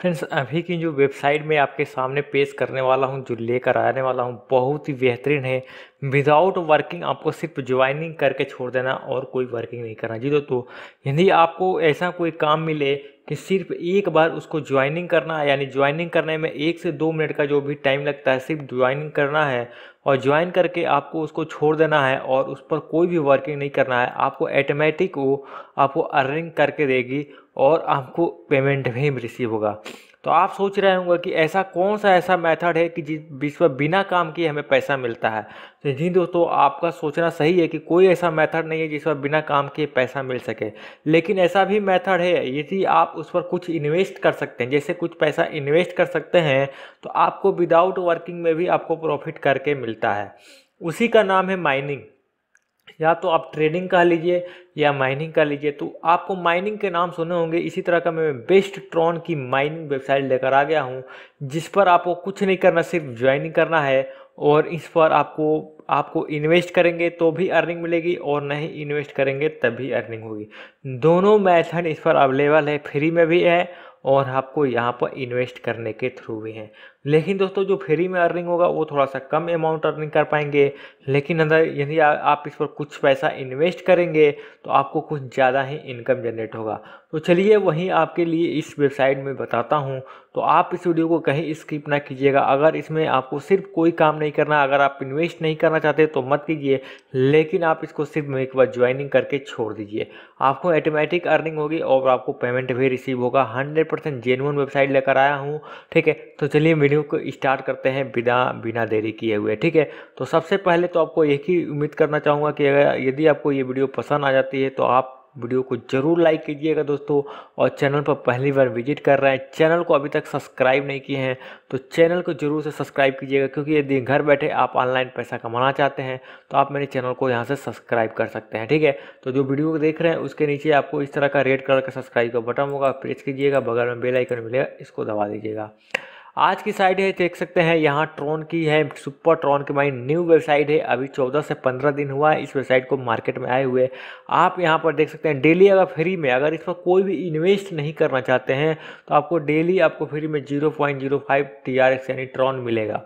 friends अभी की जो वेबसाइट में आपके सामने पेश करने वाला हूँ जो लेकर आने वाला हूँ बहुत ही बेहतरीन है विदाउट वर्किंग आपको सिर्फ ज्वाइनिंग करके छोड़ देना और कोई वर्किंग नहीं करना जी दोस्तों यदि आपको ऐसा कोई काम मिले कि सिर्फ एक बार उसको ज्वाइनिंग करना है यानी ज्वाइनिंग करने में एक से दो मिनट का जो भी टाइम लगता है सिर्फ ज्वाइनिंग करना है और ज्वाइन करके आपको उसको छोड़ देना है और उस पर कोई भी वर्किंग नहीं करना है आपको ऐटोमेटिक वो आपको अर्निंग करके देगी और आपको पेमेंट भी रिसीव होगा तो आप सोच रहे होंगे कि ऐसा कौन सा ऐसा मेथड है कि जिस जिस पर बिना काम किए हमें पैसा मिलता है तो जी दोस्तों आपका सोचना सही है कि कोई ऐसा मेथड नहीं है जिस पर बिना काम किए पैसा मिल सके लेकिन ऐसा भी मेथड है यदि आप उस पर कुछ इन्वेस्ट कर सकते हैं जैसे कुछ पैसा इन्वेस्ट कर सकते हैं तो आपको विदाउट वर्किंग में भी आपको प्रॉफिट करके मिलता है उसी का नाम है माइनिंग या तो आप ट्रेडिंग कर लीजिए या माइनिंग कर लीजिए तो आपको माइनिंग के नाम सुने होंगे इसी तरह का मैं बेस्ट ट्रॉन की माइनिंग वेबसाइट लेकर आ गया हूँ जिस पर आपको कुछ नहीं करना सिर्फ ज्वाइनिंग करना है और इस पर आपको आपको इन्वेस्ट करेंगे तो भी अर्निंग मिलेगी और नहीं इन्वेस्ट करेंगे तब भी अर्निंग होगी दोनों मैथड इस पर अवेलेबल है फ्री में भी है और आपको यहाँ पर इन्वेस्ट करने के थ्रू भी हैं लेकिन दोस्तों जो फ्री में अर्निंग होगा वो थोड़ा सा कम अमाउंट अर्निंग कर पाएंगे लेकिन अगर यदि आप इस पर कुछ पैसा इन्वेस्ट करेंगे तो आपको कुछ ज़्यादा ही इनकम जनरेट होगा तो चलिए वहीं आपके लिए इस वेबसाइट में बताता हूँ तो आप इस वीडियो को कहीं स्किप ना कीजिएगा अगर इसमें आपको सिर्फ कोई काम नहीं करना अगर आप इन्वेस्ट नहीं करना चाहते तो मत कीजिए लेकिन आप इसको सिर्फ एक बार ज्वाइनिंग करके छोड़ दीजिए आपको ऑटोमेटिक अर्निंग होगी और आपको पेमेंट भी रिसीव होगा हंड्रेड परसेंट जेनुअन वेबसाइट लेकर आया हूँ ठीक है तो चलिए वीडियो को स्टार्ट करते हैं बिना बिना देरी किए हुए ठीक है तो सबसे पहले तो आपको एक ही उम्मीद करना चाहूँगा कि अगर यदि आपको ये वीडियो पसंद आ जाती है तो आप वीडियो को जरूर लाइक कीजिएगा दोस्तों और चैनल पर पहली बार विजिट कर रहे हैं चैनल को अभी तक सब्सक्राइब नहीं किए हैं तो चैनल को जरूर से सब्सक्राइब कीजिएगा क्योंकि यदि घर बैठे आप ऑनलाइन पैसा कमाना चाहते हैं तो आप मेरे चैनल को यहाँ से सब्सक्राइब कर सकते हैं ठीक है तो जो वीडियो को देख रहे हैं उसके नीचे आपको इस तरह का रेड कलर का सब्सक्राइब का बटन होगा प्रेस कीजिएगा बगल में बेलाइकन मिलेगा इसको दबा दीजिएगा आज की साइड है देख सकते हैं यहाँ ट्रोन की है सुपर ट्रोन की माइन न्यू वेबसाइट है अभी 14 से 15 दिन हुआ है इस वेबसाइट को मार्केट में आए हुए आप यहाँ पर देख सकते हैं डेली अगर फ्री में अगर इस पर कोई भी इन्वेस्ट नहीं करना चाहते हैं तो आपको डेली आपको फ्री में zero point zero five T R X यानी ट्रॉन मिलेगा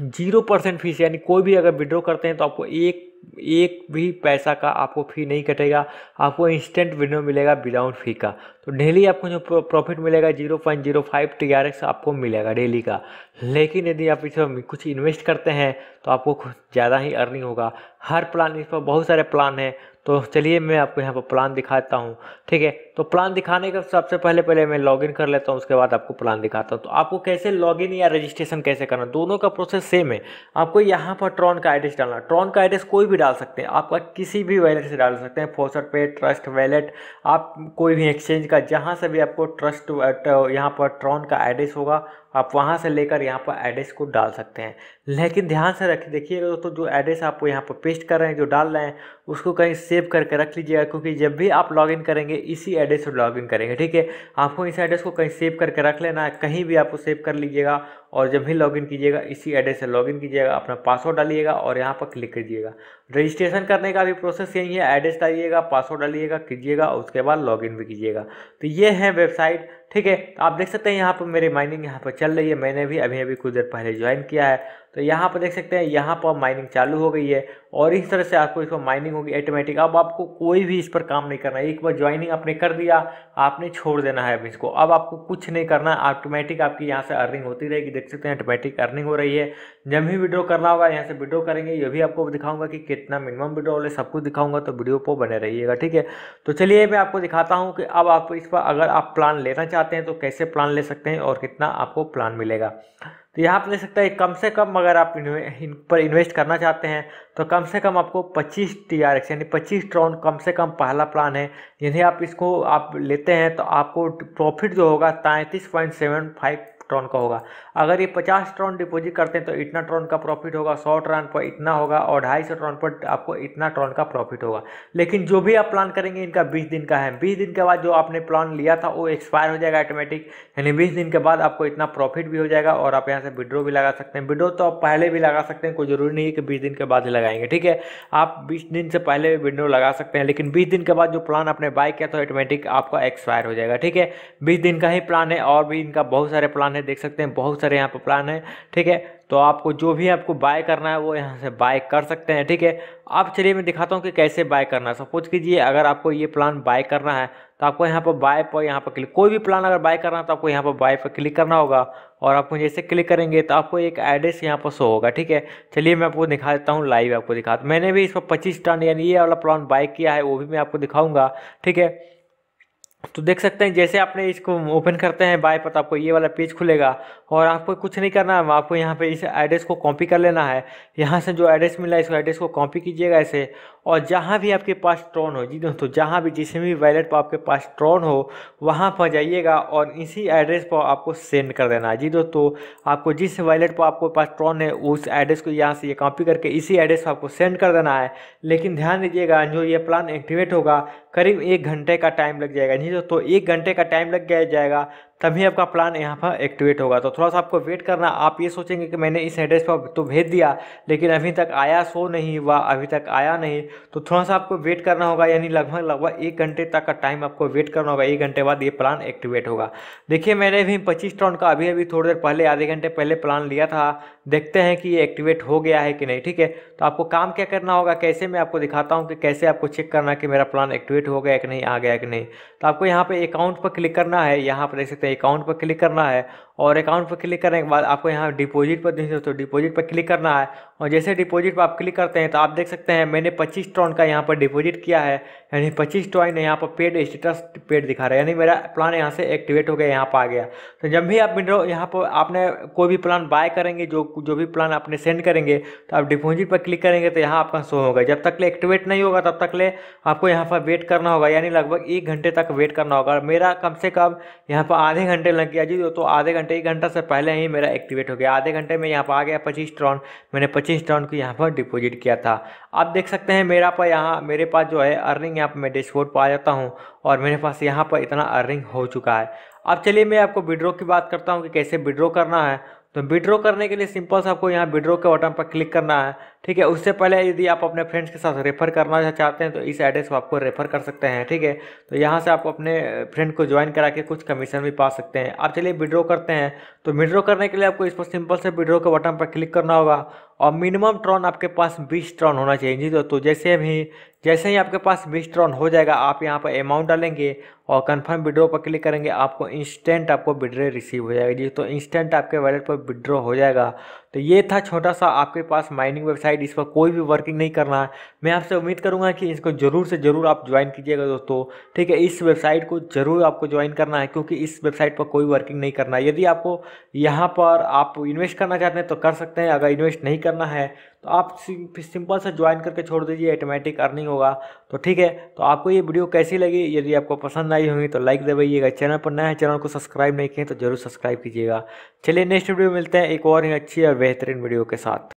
जीरो परसेंट फीस यानी कोई भी अगर विड्रॉ करते हैं तो आपको एक एक भी पैसा का आपको फ़ी नहीं कटेगा आपको इंस्टेंट विनो मिलेगा विदाउट फ़ी का तो डेली आपको जो प्रॉफिट मिलेगा zero point zero five T R X आपको मिलेगा डेली का लेकिन यदि आप इसमें कुछ इन्वेस्ट करते हैं तो आपको ज़्यादा ही अर्निंग होगा हर प्लान इस पर बहुत सारे प्लान हैं तो चलिए मैं आपको यहाँ पर प्लान दिखाता हूँ ठीक है तो प्लान दिखाने का सबसे पहले पहले मैं लॉगिन कर लेता हूँ उसके बाद आपको प्लान दिखाता हूँ तो आपको कैसे लॉगिन या रजिस्ट्रेशन कैसे करना दोनों का प्रोसेस सेम है आपको यहाँ पर ट्रॉन का एड्रेस डालना ट्रॉन का एड्रेस कोई भी डाल सकते हैं आपका किसी भी वैलेट से डाल सकते हैं फोसर पे ट्रस्ट वैलेट आप कोई भी एक्सचेंज का जहाँ से भी आपको ट्रस्ट uh, यहाँ पर ट्रॉन का एड्रेस होगा आप वहाँ से लेकर यहाँ पर एड्रेस को डाल सकते हैं लेकिन ध्यान से रखिए देखिएगा दोस्तों जो एड्रेस आपको यहाँ पर पेस्ट कर रहे हैं जो डाल रहे हैं उसको कहीं सेव करके रख लीजिएगा क्योंकि जब भी आप लॉगिन करेंगे इसी एड्रेस पर लॉगिन करेंगे ठीक है आपको इस एड्रेस को कहीं सेव करके रख लेना है कहीं भी आपको सेव कर लीजिएगा और जब भी लॉगिन कीजिएगा इसी एड्रेस से लॉगिन कीजिएगा अपना पासवर्ड डालिएगा और यहाँ पर क्लिक कीजिएगा रजिस्ट्रेशन करने का भी प्रोसेस यही है एड्रेस डालिएगा पासवर्ड डालिएगा कीजिएगा और उसके बाद लॉगिन भी कीजिएगा तो ये है वेबसाइट ठीक है तो आप देख सकते हैं यहाँ पर मेरी माइनिंग यहाँ पर चल रही है मैंने भी अभी अभी कुछ देर पहले ज्वाइन किया है तो यहाँ पर देख सकते हैं यहाँ पर माइनिंग चालू हो गई है और इस तरह से आपको इस पर माइनिंग होगी ऑटोमेटिक अब आपको कोई भी इस पर काम नहीं करना है एक बार ज्वाइनिंग आपने कर दिया आपने छोड़ देना है अब इसको अब आपको कुछ नहीं करना ऑटोमेटिक आपकी यहाँ से अर्निंग होती रहेगी देख सकते हैं ऑटोमेटिक अर्निंग हो रही है जब भी विड्रॉ करना होगा यहाँ से विड्रो करेंगे ये भी आपको दिखाऊंगा कि कितना मिनिमम विड्रो है सब कुछ दिखाऊंगा तो वीडियो पर बने रहिएगा ठीक है तो चलिए मैं आपको दिखाता हूँ कि अब आप इस पर अगर आप प्लान लेना चाहते हैं तो कैसे प्लान ले सकते हैं और कितना आपको प्लान मिलेगा तो यहाँ आप ले सकते हैं कम से कम अगर आप इन पर इन्वेस्ट करना चाहते हैं तो कम से कम आपको 25 टी आर एक्स यानी 25 ट्रॉन कम से कम पहला प्लान है यदि आप इसको आप लेते हैं तो आपको प्रॉफिट जो होगा तैंतीस पॉइंट सेवन फाइव ट्रॉन का होगा अगर ये पचास ट्रॉन डिपोजिट करते हैं तो इतना ट्रॉन का प्रॉफिट होगा सौ ट्रॉन पर इतना होगा और ढाई सौ ट्रॉन पर आपको इतना ट्रॉन का प्रॉफिट होगा लेकिन जो भी आप प्लान करेंगे इनका बीस दिन का है बीस दिन के बाद जो आपने प्लान लिया था वो एक्सपायर हो जाएगा ऑटोमेटिक यानी बीस दिन के बाद आपको इतना प्रॉफिट भी हो जाएगा और आप यहाँ से विड्रो भी लगा सकते हैं विड्रो तो आप पहले भी लगा सकते हैं कोई ज़रूरी नहीं है कि बीस दिन के बाद ही लगाएंगे ठीक है आप बीस दिन से पहले भी विड्रो लगा सकते हैं लेकिन बीस दिन के बाद जो प्लान आपने बाय किया था ऑटोमेटिक आपका एक्सपायर हो जाएगा ठीक है बीस दिन का ही प्लान है और भी इनका बहुत सारे प्लान है है देख सकते हैं बहुत सारे यहाँ पर प्लान है ठीक है तो आपको जो भी आपको बाय करना है वो यहाँ से बाय कर सकते हैं ठीक है अब चलिए मैं दिखाता हूँ कि कैसे बाय करना है सपोज कीजिए अगर आपको ये प्लान बाय करना है तो आपको यहाँ पर बाय पर यहाँ पर क्लिक कोई भी प्लान अगर बाय करना है तो आपको यहाँ पर बाय पर क्लिक करना होगा और आपको जैसे क्लिक करेंगे तो आपको एक एड्रेस यहाँ पर शो होगा ठीक है चलिए मैं आपको दिखा देता हूँ लाइव आपको दिखा मैंने भी इस पर पच्चीस टन यानी ये वाला प्लान बाय किया है वो भी मैं आपको दिखाऊँगा ठीक है तो देख सकते हैं जैसे आपने इसको ओपन करते हैं बाय पता तो आपको ये वाला पेज खुलेगा और आपको कुछ नहीं करना है आपको यहाँ पे इस एड्रेस को कॉपी कर लेना है यहाँ से जो एड्रेस मिला है इस एड्रेस को कॉपी कीजिएगा ऐसे और जहाँ भी आपके पास ट्रॉन हो जी दोस्तों जहाँ भी जिसमें भी वैलेट पर आपके पास ट्रॉन हो वहाँ पर जाइएगा और इसी एड्रेस पर आपको सेंड कर देना है जी दोस्तों आपको जिस वैलेट पर आपके पास ट्रॉन है उस एड्रेस को यहाँ से ये कॉपी करके इसी एड्रेस पर आपको सेंड कर देना है लेकिन ध्यान दीजिएगा जो ये प्लान एक्टिवेट होगा करीब एक घंटे का टाइम लग जाएगा जी दोस्तों एक घंटे का टाइम लग जाएगा तभी आपका प्लान यहाँ पर एक्टिवेट होगा तो थोड़ा सा आपको वेट करना आप ये सोचेंगे कि मैंने इस एड्रेस पर तो भेज दिया लेकिन अभी तक आया सो नहीं हुआ अभी तक आया नहीं तो थोड़ा सा आपको वेट करना होगा यानी लगभग लगभग एक घंटे तक का टाइम आपको वेट करना होगा एक घंटे बाद ये प्लान एक्टिवेट होगा देखिए मैंने भी पच्चीस टाउन का अभी अभी थोड़ी देर पहले आधे घंटे पहले प्लान लिया था देखते हैं कि ये एक्टिवेट हो गया है कि नहीं ठीक है तो आपको काम क्या करना होगा कैसे मैं आपको दिखाता हूँ कि कैसे आपको चेक करना कि मेरा प्लान एक्टिवेट हो गया कि नहीं आ गया कि नहीं तो आपको यहाँ पर अकाउंट पर क्लिक करना है यहाँ पर देख सकते हैं अकाउंट पर क्लिक करना है और अकाउंट पर क्लिक करने के बाद आपको यहाँ डिपॉजिट पर नहीं तो डिपॉजिट पर क्लिक करना है और जैसे डिपॉजिट पर आप क्लिक करते हैं तो आप देख सकते हैं मैंने पच्चीस ट्रॉन का यहाँ पर डिपॉजिट किया है यानी पच्चीस टॉइन है यहाँ पर पेड स्टेटस पेड दिखा रहा है यानी मेरा प्लान यहाँ से एक्टिवेट हो गया यहाँ पर आ गया तो जब भी आप मिनरो यहाँ पर आपने कोई भी प्लान बाय करेंगे जो जो भी प्लान आपने सेंड करेंगे तो आप डिपोजिट पर क्लिक करेंगे तो यहाँ आपका शो होगा जब तक ले एक्टिवेट नहीं होगा तब तक ले आपको यहाँ पर वेट करना होगा यानी लगभग एक घंटे तक वेट करना होगा मेरा कम से कम यहाँ पर आधे घंटे लग गया जी तो आधे घंटे एक घंटा से पहले ही मेरा एक्टिवेट हो गया आधे घंटे में यहाँ पर आ गया पच्चीस ट्रॉन मैंने पच्चीस ट्रॉन को यहाँ पर डिपोजिट किया था आप देख सकते हैं मेरा पर यहाँ मेरे पास जो है अर्निंग यहाँ पर मैं डैशबोर्ड पर आ जाता हूँ और मेरे पास यहाँ पर इतना अर्निंग हो चुका है अब चलिए मैं आपको विड्रो की बात करता हूँ कि कैसे विड्रो करना है तो विड्रो करने के लिए सिंपल सा आपको यहाँ विड्रो के बटन पर क्लिक करना है ठीक है उससे पहले यदि आप अपने फ्रेंड्स के साथ रेफर करना चाहते हैं तो इस एड्रेस को आपको रेफर कर सकते हैं ठीक है तो यहाँ से आप अपने फ्रेंड को ज्वाइन करा के कुछ कमीशन भी पा सकते हैं आप चलिए विड्रो करते हैं तो विड्रो करने के लिए आपको इस पर सिंपल से विड्रो के बटन पर क्लिक करना होगा और मिनिमम ट्रॉन आपके पास बीस ट्रॉन होना चाहिए जी दोस्तों जैसे भी जैसे ही आपके पास बीस ट्रॉन हो जाएगा आप यहाँ पर अमाउंट डालेंगे और कंफर्म विड्रो पर क्लिक करेंगे आपको इंस्टेंट आपको विड्रो रिसीव हो जाएगा जी तो इंस्टेंट आपके वैलेट पर विड्रो हो जाएगा तो ये था छोटा सा आपके पास माइनिंग वेबसाइट इस पर कोई भी वर्किंग नहीं करना है मैं आपसे उम्मीद करूँगा कि इसको ज़रूर से ज़रूर आप ज्वाइन कीजिएगा दोस्तों ठीक है इस वेबसाइट को ज़रूर आपको ज्वाइन करना है क्योंकि इस वेबसाइट पर कोई वर्किंग नहीं करना है यदि आपको यहाँ पर आप इन्वेस्ट करना चाहते हैं तो कर सकते हैं अगर इन्वेस्ट नहीं करना है तो आप सिंपल सा ज्वाइन करके छोड़ दीजिए ऑटोमेटिक अर्निंग होगा तो ठीक है तो आपको ये वीडियो कैसी लगी यदि आपको पसंद आई होगी तो लाइक दबाइएगा चैनल पर नया है चैनल को सब्सक्राइब नहीं किए तो जरूर सब्सक्राइब कीजिएगा चलिए नेक्स्ट वीडियो मिलते हैं एक और ही अच्छी और बेहतरीन वीडियो के साथ